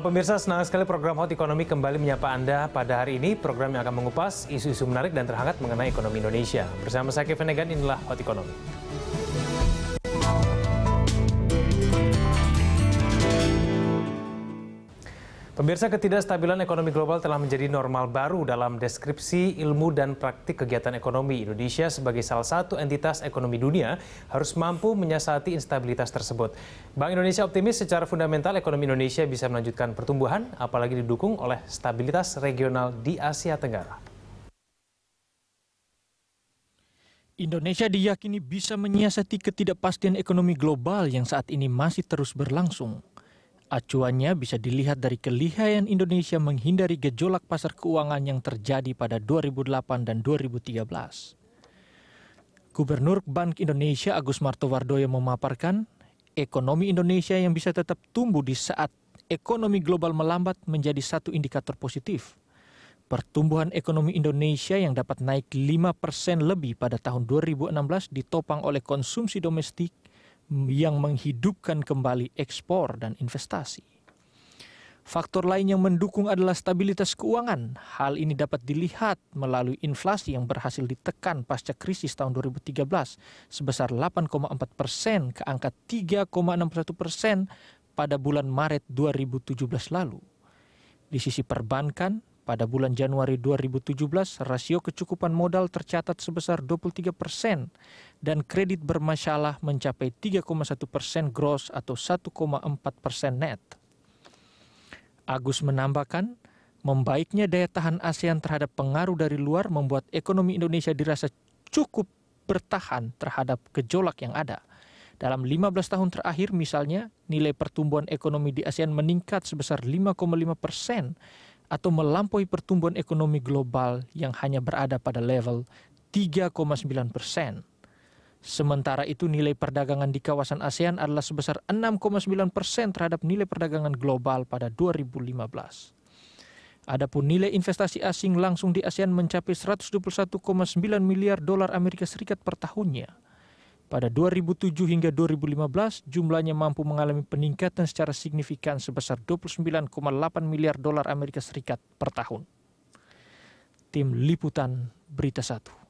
Halo pemirsa, senang sekali program Hot Ekonomi kembali menyapa Anda pada hari ini. Program yang akan mengupas isu-isu menarik dan terhangat mengenai ekonomi Indonesia. Bersama saya Kevin Egan, inilah Hot Ekonomi. Pemirsa ketidakstabilan ekonomi global telah menjadi normal baru dalam deskripsi ilmu dan praktik kegiatan ekonomi. Indonesia sebagai salah satu entitas ekonomi dunia harus mampu menyiasati instabilitas tersebut. Bank Indonesia optimis secara fundamental ekonomi Indonesia bisa melanjutkan pertumbuhan apalagi didukung oleh stabilitas regional di Asia Tenggara. Indonesia diyakini bisa menyiasati ketidakpastian ekonomi global yang saat ini masih terus berlangsung. Acuannya bisa dilihat dari kelihaian Indonesia menghindari gejolak pasar keuangan yang terjadi pada 2008 dan 2013. Gubernur Bank Indonesia Agus Martowardoyo memaparkan, ekonomi Indonesia yang bisa tetap tumbuh di saat ekonomi global melambat menjadi satu indikator positif. Pertumbuhan ekonomi Indonesia yang dapat naik 5% lebih pada tahun 2016 ditopang oleh konsumsi domestik yang menghidupkan kembali ekspor dan investasi. Faktor lain yang mendukung adalah stabilitas keuangan. Hal ini dapat dilihat melalui inflasi yang berhasil ditekan pasca krisis tahun 2013 sebesar 8,4 persen ke angka 3,61 persen pada bulan Maret 2017 lalu. Di sisi perbankan, pada bulan Januari 2017, rasio kecukupan modal tercatat sebesar 23 persen dan kredit bermasalah mencapai 3,1 persen gross atau 1,4 persen net. Agus menambahkan, membaiknya daya tahan ASEAN terhadap pengaruh dari luar membuat ekonomi Indonesia dirasa cukup bertahan terhadap gejolak yang ada. Dalam 15 tahun terakhir misalnya, nilai pertumbuhan ekonomi di ASEAN meningkat sebesar 5,5 persen atau melampaui pertumbuhan ekonomi global yang hanya berada pada level 3,9 persen. Sementara itu nilai perdagangan di kawasan ASEAN adalah sebesar 6,9 persen terhadap nilai perdagangan global pada 2015. Adapun nilai investasi asing langsung di ASEAN mencapai 121,9 miliar dolar Amerika Serikat per tahunnya pada 2007 hingga 2015, jumlahnya mampu mengalami peningkatan secara signifikan sebesar 29,8 miliar dolar Amerika Serikat per tahun. Tim Liputan Berita 1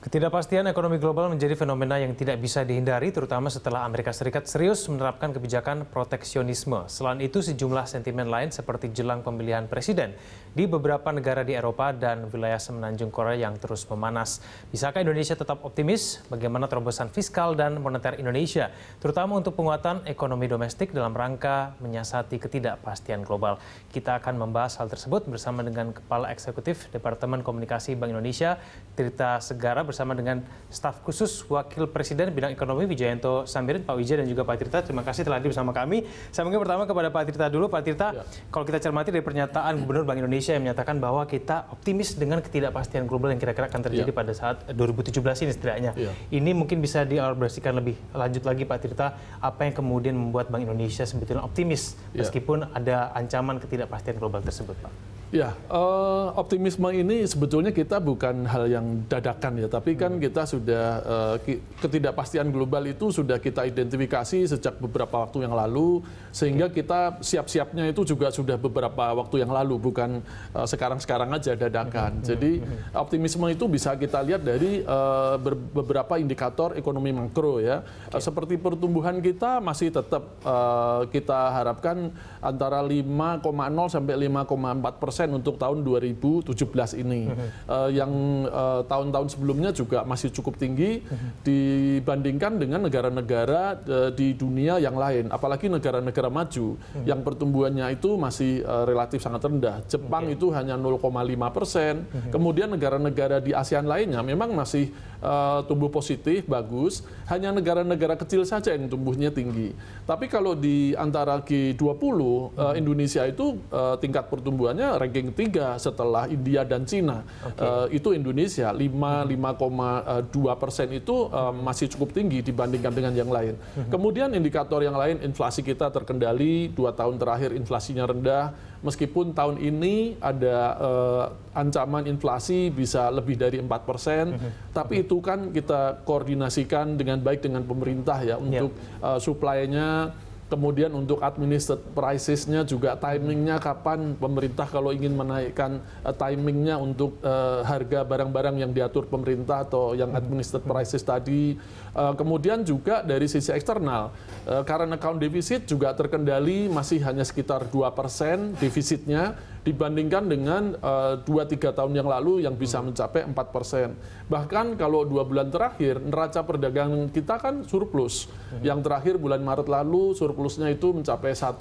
Ketidakpastian ekonomi global menjadi fenomena yang tidak bisa dihindari, terutama setelah Amerika Serikat serius menerapkan kebijakan proteksionisme. Selain itu, sejumlah sentimen lain seperti jelang pemilihan presiden di beberapa negara di Eropa dan wilayah semenanjung Korea yang terus memanas. Bisakah Indonesia tetap optimis? Bagaimana terobosan fiskal dan moneter Indonesia, terutama untuk penguatan ekonomi domestik dalam rangka menyiasati ketidakpastian global? Kita akan membahas hal tersebut bersama dengan Kepala Eksekutif Departemen Komunikasi Bank Indonesia, Tirta Segara bersama dengan staf khusus Wakil Presiden Bidang Ekonomi Wijayanto Samirin, Pak Wijaya dan juga Pak Tirta. Terima kasih telah hadir bersama kami. Saya mungkin pertama kepada Pak Tirta dulu. Pak Tirta, ya. kalau kita cermati dari pernyataan Gubernur Bank Indonesia yang menyatakan bahwa kita optimis dengan ketidakpastian global yang kira-kira akan terjadi ya. pada saat 2017 ini setidaknya. Ya. Ini mungkin bisa dielaborasikan lebih lanjut lagi Pak Tirta, apa yang kemudian membuat Bank Indonesia sebetulnya optimis ya. meskipun ada ancaman ketidakpastian global tersebut, Pak? Ya, uh, optimisme ini sebetulnya kita bukan hal yang dadakan ya, tapi kan hmm. kita sudah uh, ketidakpastian global itu sudah kita identifikasi sejak beberapa waktu yang lalu, sehingga ya. kita siap-siapnya itu juga sudah beberapa waktu yang lalu, bukan sekarang eh, sekarang-sekarang aja dadakan. Hmm. Jadi hmm. Hmm. optimisme itu bisa kita lihat dari uh, beberapa indikator ekonomi makro ya, okay. uh, seperti pertumbuhan kita masih tetap uh, kita harapkan antara 5,0 sampai 5,4 persen persen untuk tahun 2017 ini. Uh, yang tahun eh, tahun-tahun sebelumnya juga masih cukup tinggi mhm. dibandingkan dengan negara-negara uh, di dunia yang lain. Apalagi negara-negara maju mhm. yang pertumbuhannya itu masih uh, relatif sangat rendah. Jepang okay. itu hanya 0,5 persen. Kemudian negara-negara di ASEAN lainnya memang masih uh, tumbuh positif, bagus. Hanya negara-negara kecil saja yang tumbuhnya tinggi. Tapi kalau di antara G20, uh, Indonesia itu uh, tingkat pertumbuhannya ranking 3 setelah India dan Cina. Okay. Uh, eh, itu Indonesia 5 5,2 persen itu uh, masih cukup tinggi dibandingkan dengan yang lain. Mhm. Kemudian indikator yang lain inflasi kita terkendali dua tahun terakhir inflasinya rendah meskipun tahun ini ada uh, ancaman inflasi bisa lebih dari 4%, persen mhm. tapi itu kan kita koordinasikan dengan baik dengan pemerintah ya, ya. untuk yeah. uh, suplainya kemudian untuk administered prices-nya juga timingnya kapan pemerintah kalau ingin menaikkan uh, timingnya untuk uh, harga barang-barang yang diatur pemerintah atau yang administered prices tadi uh, kemudian juga dari sisi eksternal uh, karena account deficit juga terkendali masih hanya sekitar 2% defisitnya dibandingkan dengan eh, dua tiga tahun yang lalu yang bisa hmm. mencapai empat persen. Bahkan kalau dua bulan terakhir neraca perdagangan kita kan surplus. Hmm. Yang terakhir bulan Maret lalu surplusnya itu mencapai 1,23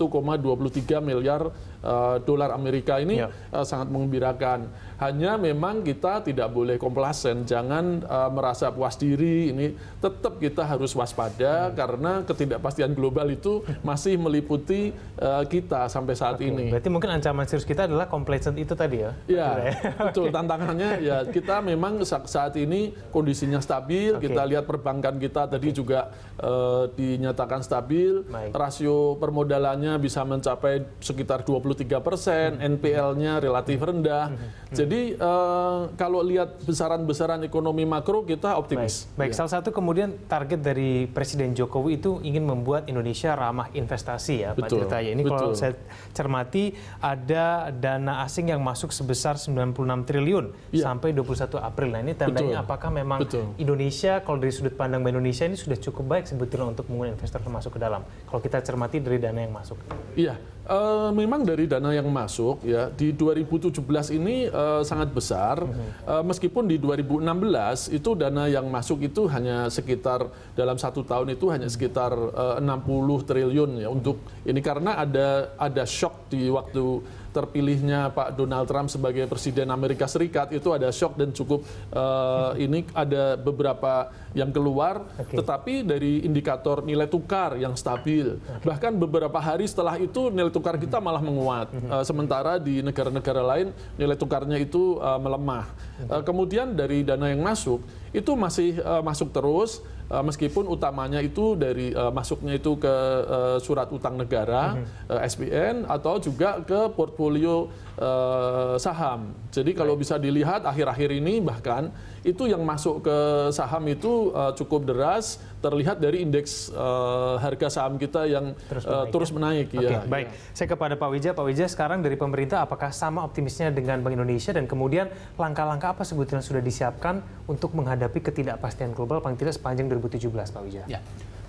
miliar uh, dolar Amerika ini yeah. Ya. uh, sangat mengembirakan. Hanya memang kita tidak boleh komplasen, jangan uh, merasa puas diri. Ini tetap kita harus waspada hmm. karena ketidakpastian global itu hmm. masih meliputi uh, kita sampai saat Oke. ini. Berarti mungkin ancaman serius kita adalah complacent itu tadi ya? Iya, Betul, ya. betul. Tantangannya ya kita memang saat ini kondisinya stabil, okay. kita lihat perbankan kita tadi okay. juga uh, dinyatakan stabil, Baik. rasio permodalannya bisa mencapai sekitar 23 persen, hmm. NPL-nya relatif rendah. Hmm. Jadi uh, kalau lihat besaran-besaran ekonomi makro kita optimis. Baik, Baik. Ya. salah satu kemudian target dari Presiden Jokowi itu ingin membuat Indonesia ramah investasi ya Pak Betul. Tirta. Ya. ini Betul. kalau saya cermati ada dana asing yang masuk sebesar 96 triliun ya. sampai 21 April. Nah ini tandanya Betul. apakah memang Betul. Indonesia kalau dari sudut pandang Indonesia ini sudah cukup baik sebetulnya untuk mengundang investor masuk ke dalam. Kalau kita cermati dari dana yang masuk. Iya, uh, memang dari dana yang masuk ya di 2017 ini uh, sangat besar mm -hmm. uh, meskipun di 2016 itu dana yang masuk itu hanya sekitar dalam satu tahun itu hanya mhm. sekitar uh, 60 triliun ya untuk ini karena ada ada shock di waktu terpilihnya Pak Donald Trump sebagai presiden Amerika Serikat itu ada shock dan cukup uh, ini ada beberapa yang keluar okay. tetapi dari indikator nilai tukar yang stabil okay. bahkan beberapa hari setelah itu nilai tukar kita hmm. malah menguat uh, sementara di negara-negara lain nilai tukarnya itu uh, melemah uh, kemudian dari dana yang masuk itu masih uh, masuk terus uh, meskipun utamanya itu dari uh, masuknya itu ke uh, surat utang negara mm uh, SPN atau juga ke portfolio uh, saham. Jadi kalau bisa dilihat akhir-akhir ini bahkan itu yang masuk ke saham itu uh, cukup deras terlihat dari indeks uh, harga saham kita yang terus menaik. Uh, terus ya? menaik ya. Okay, ya. Baik, iya. saya kepada Pak Wija. Pak Wija sekarang dari pemerintah apakah sama optimisnya dengan Bank Indonesia dan kemudian langkah-langkah apa sebetulnya sudah disiapkan untuk menghadapi menghadapi ketidakpastian global paling tidak sepanjang 2017 Pak Wijaya? Ya,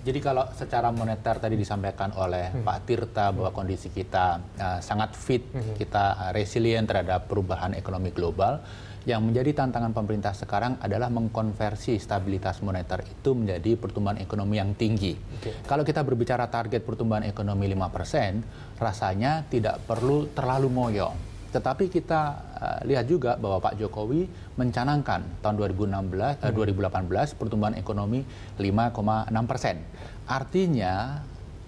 jadi kalau secara moneter tadi disampaikan oleh hmm. Pak Tirta bahwa kondisi kita uh, sangat fit, hmm. kita eh, resilient terhadap perubahan ekonomi global. Yang menjadi tantangan pemerintah sekarang adalah mengkonversi stabilitas moneter itu menjadi pertumbuhan ekonomi yang tinggi. Okay. Kalau kita berbicara target pertumbuhan ekonomi 5%, rasanya tidak perlu terlalu moyong tetapi kita uh, lihat juga bahwa Pak Jokowi mencanangkan tahun 2016 eh, hmm. eh, 2018 pertumbuhan ekonomi 5,6 persen. Artinya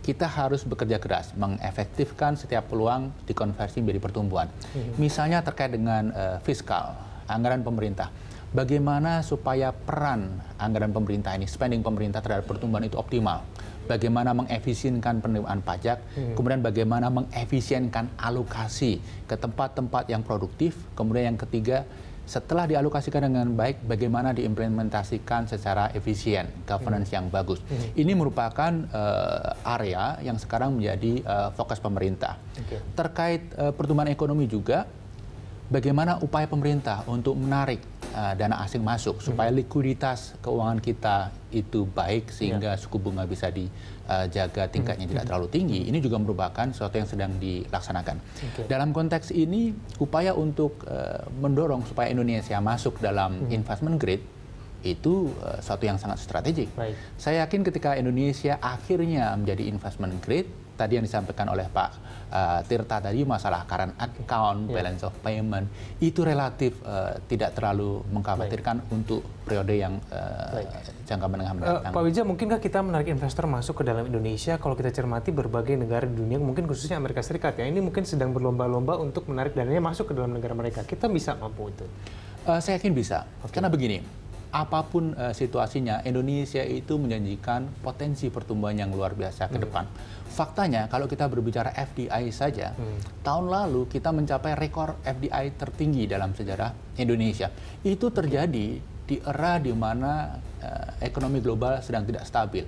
kita harus bekerja keras mengefektifkan setiap peluang dikonversi menjadi pertumbuhan. Hmm. Misalnya terkait dengan uh, fiskal, anggaran pemerintah. Bagaimana supaya peran anggaran pemerintah ini, spending pemerintah terhadap pertumbuhan itu optimal? bagaimana mengefisienkan penerimaan pajak, hmm. kemudian bagaimana mengefisienkan alokasi ke tempat-tempat yang produktif, kemudian yang ketiga setelah dialokasikan dengan baik, bagaimana diimplementasikan secara efisien, governance hmm. yang bagus. Hmm. Ini merupakan uh, area yang sekarang menjadi uh, fokus pemerintah. Okay. Terkait uh, pertumbuhan ekonomi juga, bagaimana upaya pemerintah untuk menarik uh, dana asing masuk supaya hmm. likuiditas keuangan kita itu baik sehingga yeah. suku bunga bisa dijaga uh, hmm. tingkatnya -hmm. tidak terlalu tinggi. Ini juga merupakan sesuatu yang sedang dilaksanakan. Okay. Dalam konteks ini upaya untuk uh, mendorong supaya Indonesia masuk dalam -hmm. investment grade itu uh, satu yang sangat strategik. Baik. Saya yakin ketika Indonesia akhirnya menjadi investment grade tadi yang disampaikan oleh Pak uh, Tirta tadi masalah current account, yeah. balance of payment itu relatif uh, tidak terlalu mengkhawatirkan Baik. untuk periode yang uh, jangka menengah mendatang. Uh, Pak Wijaya, mungkinkah kita menarik investor masuk ke dalam Indonesia kalau kita cermati berbagai negara di dunia, mungkin khususnya Amerika Serikat ya, ini mungkin sedang berlomba-lomba untuk menarik dananya masuk ke dalam negara mereka. Kita bisa mampu itu? Uh, saya yakin bisa. Okay. Karena begini, apapun uh, situasinya, Indonesia itu menjanjikan potensi pertumbuhan yang luar biasa ke hmm. depan. Hmm. Faktanya, kalau kita berbicara FDI saja, hmm. tahun lalu kita mencapai rekor FDI tertinggi dalam sejarah Indonesia. Itu terjadi di era di mana uh, ekonomi global sedang tidak stabil.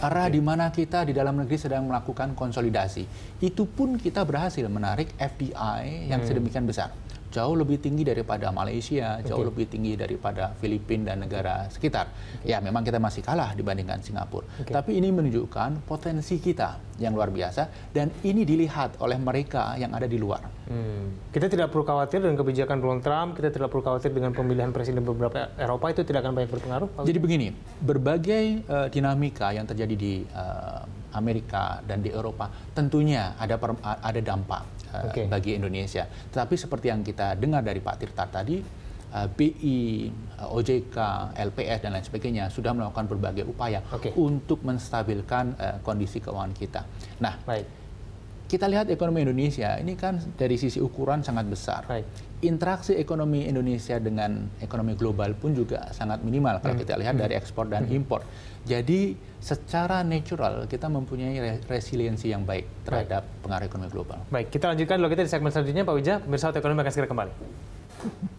Era okay. di mana kita di dalam negeri sedang melakukan konsolidasi. Itu pun kita berhasil menarik FDI yang hmm. sedemikian besar jauh lebih tinggi daripada Malaysia, jauh lebih tinggi daripada Filipina dan negara sekitar. Okay. Ya, memang kita masih kalah dibandingkan Singapura. Okay. Tapi ini menunjukkan potensi kita yang luar biasa dan ini dilihat oleh mereka yang ada di luar. Hmm. Kita tidak perlu khawatir dengan kebijakan Donald Trump, kita tidak perlu khawatir dengan pemilihan presiden beberapa Eropa itu tidak akan banyak berpengaruh. Jadi begini, berbagai uh, dinamika yang terjadi di uh, Amerika dan di Eropa tentunya ada per, ada dampak Eh, okay. bagi Indonesia. Tetapi seperti yang kita dengar dari Pak Tirta tadi, eh, BI, eh, OJK, LPS dan lain sebagainya sudah melakukan berbagai upaya okay. untuk menstabilkan kondisi keuangan kita. Nah, Baik kita lihat ekonomi Indonesia ini kan dari sisi ukuran sangat besar. Right. Interaksi ekonomi Indonesia dengan ekonomi global pun juga sangat minimal kalau hmm. kita lihat hmm. dari ekspor dan hmm. impor. Jadi secara natural kita mempunyai resiliensi yang baik terhadap right. pengaruh ekonomi global. Baik, kita lanjutkan dulu kita di segmen selanjutnya Pak Wijaya. pemirsa Ekonomi akan segera kembali.